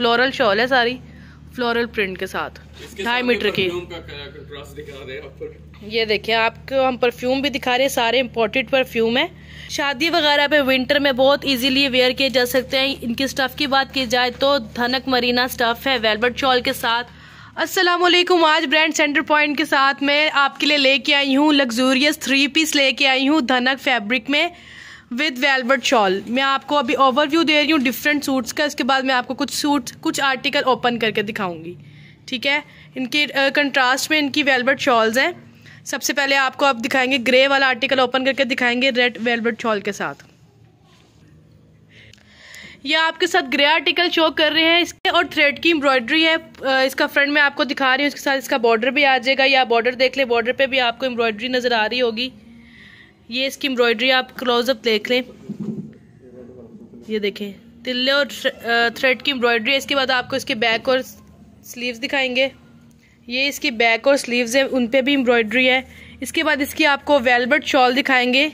floral shawl है सारी floral print के साथ ढाई मीटर की ये देखिए आपको हम परफ्यूम भी दिखा रहे हैं सारे इम्पोर्टेड परफ्यूम है शादी वगैरह पे विंटर में बहुत इजीली वेयर किए जा सकते हैं इनके स्टफ़ की बात की जाए तो धनक मरीना स्टफ़ है वेलबर्ट शॉल के साथ अस्सलाम वालेकुम आज ब्रांड सेंटर पॉइंट के साथ मैं आपके लिए लेके आई हूँ लग्जूरियस थ्री पीस लेके आई हूँ धनक फैब्रिक में विद वेलवर्ड शॉल मैं आपको अभी ओवरव्यू दे रही हूँ डिफरेंट सूट्स का इसके बाद मैं आपको कुछ सूट कुछ आर्टिकल ओपन करके दिखाऊंगी ठीक है इनके कंट्रास्ट uh, में इनकी वेलवर्ड शॉल्स हैं सबसे पहले आपको आप दिखाएंगे ग्रे वाला आर्टिकल ओपन करके दिखाएंगे रेड वेलवर्ड शॉल के साथ ये आपके साथ ग्रे आर्टिकल शो कर रहे हैं इसके और थ्रेड की एम्ब्रॉयडरी है इसका फ्रंट में आपको दिखा रही हूँ इसके साथ इसका बॉर्डर भी आ जाएगा या बॉर्डर देख ले बॉर्डर पे भी आपको एम्ब्रॉयडरी नज़र आ रही होगी ये इसकी एम्ब्रॉयडरी आप क्लोजअप देख लें ये देखें तिल्ले और थ्रेड की एम्ब्रॉयडरी है इसके बाद आपको इसके बैक और स्लीव्स दिखाएंगे ये इसकी बैक और स्लीव्स है उन पर भी एम्ब्रॉयडरी है इसके बाद इसकी आपको वेलबर्ट शॉल दिखाएंगे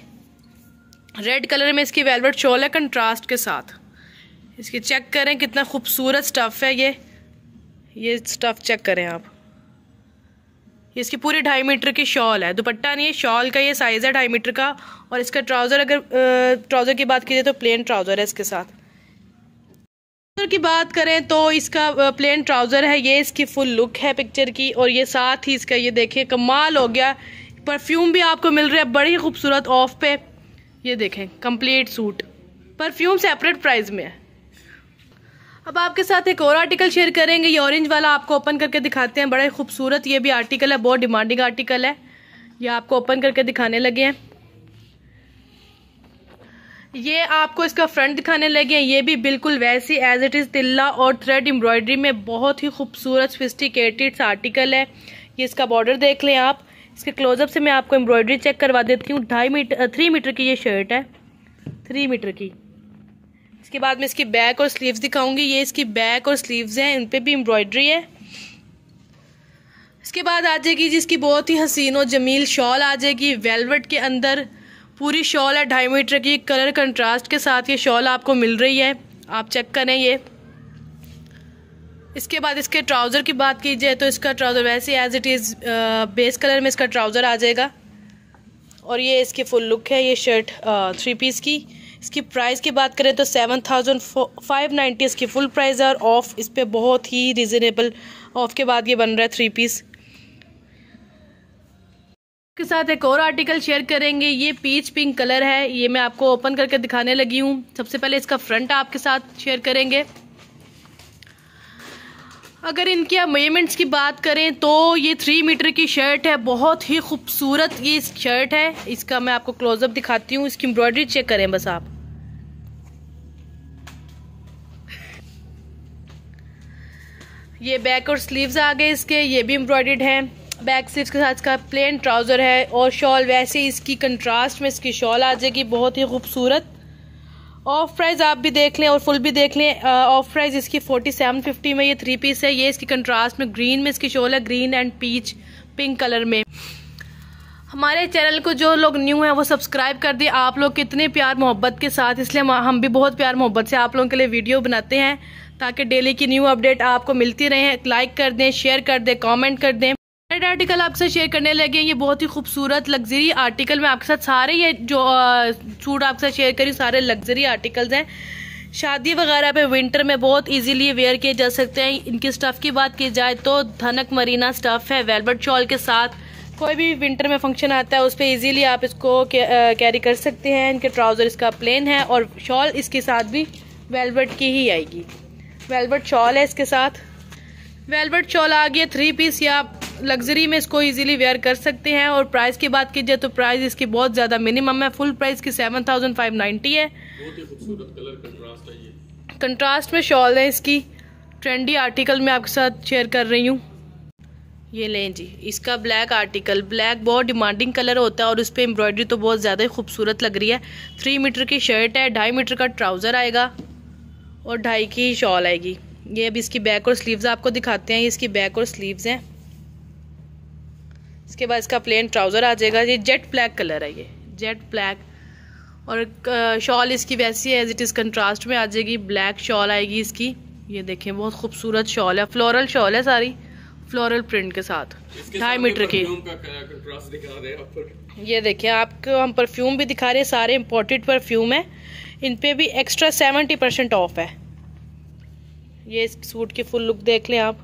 रेड कलर में इसकी वेलबर्ट शॉल है कंट्रास्ट के साथ इसकी चेक करें कितना खूबसूरत स्टफ़ है ये ये स्टफ़ चेक करें आप इसकी पूरी ढाई मीटर की शॉल है दुपट्टा नहीं है शॉल का ये साइज़ है ढाई मीटर का और इसका ट्राउज़र अगर ट्राउज़र की बात कीजिए तो प्लेन ट्राउज़र है इसके साथ ट्राउज़र की बात करें तो इसका प्लेन ट्राउज़र है ये इसकी फुल लुक है पिक्चर की और ये साथ ही इसका ये देखिए कमाल हो गया परफ्यूम भी आपको मिल रहा है बड़ी ही खूबसूरत ऑफ पे ये देखें complete suit perfume separate price में है अब आपके साथ एक और आर्टिकल शेयर करेंगे ये ऑरेंज वाला आपको ओपन करके दिखाते हैं बड़ा ही खूबसूरत ये भी आर्टिकल है बहुत डिमांडिंग आर्टिकल है ये आपको ओपन करके दिखाने लगे हैं ये आपको इसका फ्रंट दिखाने लगे हैं ये भी बिल्कुल वैसी एज इट इज़ तिल्ला और थ्रेड एम्ब्रॉयडरी में बहुत ही खूबसूरत फिस्टिकेटेड आर्टिकल है ये इसका बॉर्डर देख लें आप इसके क्लोजअप से मैं आपको एम्ब्रॉयडरी चेक करवा देती हूँ ढाई मीटर थ्री मीटर की ये शर्ट है थ्री मीटर की इसके बाद मैं इसकी बैक और स्लीव्स दिखाऊंगी ये इसकी बैक और स्लीव्स हैं इन पर भी एम्ब्रॉयडरी है इसके बाद आ जाएगी जिसकी बहुत ही हसीन और जमील शॉल आ जाएगी वेलवेट के अंदर पूरी शॉल है ढाई मीटर की कलर कंट्रास्ट के साथ ये शॉल आपको मिल रही है आप चेक करें ये इसके बाद इसके ट्राउज़र की बात की जाए तो इसका ट्राउज़र वैसे as it is base colour में इसका ट्राउज़र आ जाएगा और ये इसकी फुल लुक है ये शर्ट थ्री पीस की इसकी प्राइस की बात करें तो सेवन थाउजेंड फाइव नाइन्टी इसकी फुल प्राइस है और ऑफ़ इस पर बहुत ही रिजनेबल ऑफ़ के बाद ये बन रहा है थ्री पीस के साथ एक और आर्टिकल शेयर करेंगे ये पीच पिंक कलर है ये मैं आपको ओपन करके दिखाने लगी हूँ सबसे पहले इसका फ्रंट आपके साथ शेयर करेंगे अगर इनके मेजरमेंट्स की बात करें तो ये थ्री मीटर की शर्ट है बहुत ही खूबसूरत ये शर्ट है इसका मैं आपको क्लोजअप दिखाती हूँ इसकी एम्ब्रॉयडरी चेक करें बस आप ये बैक और स्लीव्स आ गए इसके ये भी एम्ब्रॉयड हैं बैक स्लीव्स के साथ इसका प्लेन ट्राउज़र है और शॉल वैसे इसकी कंट्रास्ट में इसकी शॉल आ जाएगी बहुत ही खूबसूरत ऑफ प्राइस आप भी देख लें और फुल भी देख लें ऑफ uh, प्राइस इसकी फोर्टी सेवन फिफ्टी में ये थ्री पीस है ये इसकी कंट्रास्ट में ग्रीन में इसकी शोल है green and peach pink colour में हमारे चैनल को जो लोग न्यू हैं वो सब्सक्राइब कर दिए आप लोग कितने प्यार मोहब्बत के साथ इसलिए हम भी बहुत प्यार मोहब्बत से आप लोगों के लिए वीडियो बनाते हैं ताकि डेली की न्यू अपडेट आपको मिलती रहे लाइक कर दें शेयर कर दें कॉमेंट कर दें थर्ड आर्टिकल आपसे शेयर करने लगे ये बहुत ही खूबसूरत लग्जरी आर्टिकल मैं आपके साथ सारे ये जो सूट आपके साथ शेयर करी सारे लग्जरी आर्टिकल्स हैं शादी वगैरह पे विंटर में बहुत इजीली वेयर किए जा सकते हैं इनकी स्टफ़ की बात की जाए तो धनक मरीना स्टफ़ है वेलबर्ट शॉल के साथ कोई भी विंटर में फंक्शन आता है उस पर ईजीली आप इसको कैरी कर सकते हैं इनके ट्राउज़र इसका प्लेन है और शॉल इसके साथ भी वेलबर्ट की ही आएगी वेलबर्ट शॉल है इसके साथ वेलबर्ट शॉल आ गया थ्री पीस या लग्जरी में इसको इजीली वेयर कर सकते हैं और प्राइस की बात की जाए तो प्राइस इसकी बहुत ज़्यादा मिनिमम है फुल प्राइस की सेवन थाउजेंड फाइव नाइन्टी है कंट्रास्ट में शॉल है इसकी ट्रेंडी आर्टिकल मैं आपके साथ शेयर कर रही हूँ ये लें जी इसका ब्लैक आर्टिकल ब्लैक बहुत डिमांडिंग कलर होता है और उस पर एम्ब्रॉयडरी तो बहुत ज़्यादा ही खूबसूरत लग रही है थ्री मीटर की शर्ट है ढाई मीटर का ट्राउज़र आएगा और ढाई की शॉल आएगी ये अब इसकी बैक और स्लीव्स आपको दिखाते हैं ये इसकी बैक और स्लीव्स हैं इसके बाद इसका प्लेन ट्राउज़र आ जाएगा ये जेट ब्लैक कलर है ये जेट ब्लैक और शॉल इसकी वैसी है एज इट इज़ कंट्रास्ट में आ जाएगी ब्लैक शॉल आएगी इसकी ये देखें बहुत खूबसूरत शॉल है फ्लोरल शॉल है सारी फ्लोरल प्रिंट के साथ ढाई मीटर की ये देखिए आपको हम परफ्यूम भी दिखा रहे हैं सारे इम्पोर्टेड परफ्यूम है इन पे भी एक्स्ट्रा सेवेंटी परसेंट ऑफ है ये इस सूट की फुल लुक देख लें आप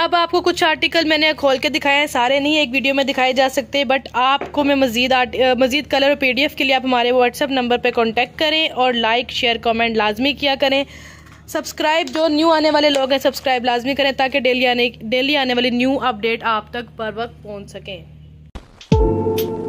अब आपको कुछ आर्टिकल मैंने खोल के दिखाए हैं सारे नहीं एक वीडियो में दिखाए जा सकते बट आपको मैं मजीद मजीद कलर और पीडीएफ के लिए आप हमारे व्हाट्सअप नंबर पर कॉन्टेक्ट करें और लाइक शेयर कमेंट लाजमी किया करें सब्सक्राइब जो न्यू आने वाले लोग हैं सब्सक्राइब लाजमी करें ताकि डेली आने डेली आने वाली न्यू अपडेट आप तक पर वक्त पहुँच सकें